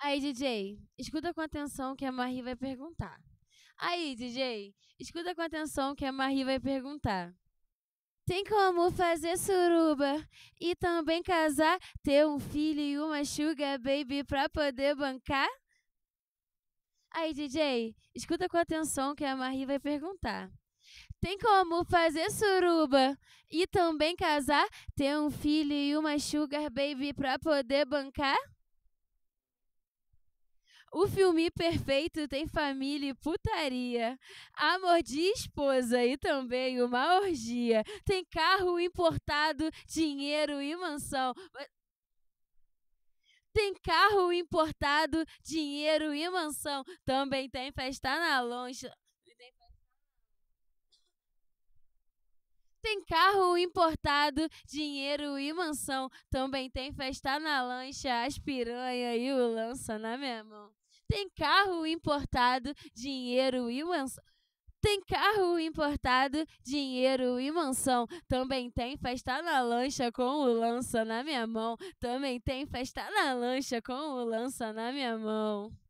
Aí, DJ, escuta com atenção que a Marie vai perguntar. Aí, DJ, escuta com atenção que a Marie vai perguntar. Tem como fazer suruba e também casar, ter um filho e uma sugar baby pra poder bancar? Aí, DJ, escuta com atenção que a Marie vai perguntar. Tem como fazer suruba e também casar, ter um filho e uma sugar baby pra poder bancar? O filme perfeito tem família e putaria, amor de esposa e também uma orgia. Tem carro importado, dinheiro e mansão. Tem carro importado, dinheiro e mansão. Também tem festa na longe. Tem carro importado, dinheiro e mansão. Também tem festa na lancha, as piranha e o lança na minha mão. Tem carro importado, dinheiro e mansão. Tem carro importado, dinheiro e mansão. Também tem festa na lancha com o lança na minha mão. Também tem festa na lancha com o lança na minha mão.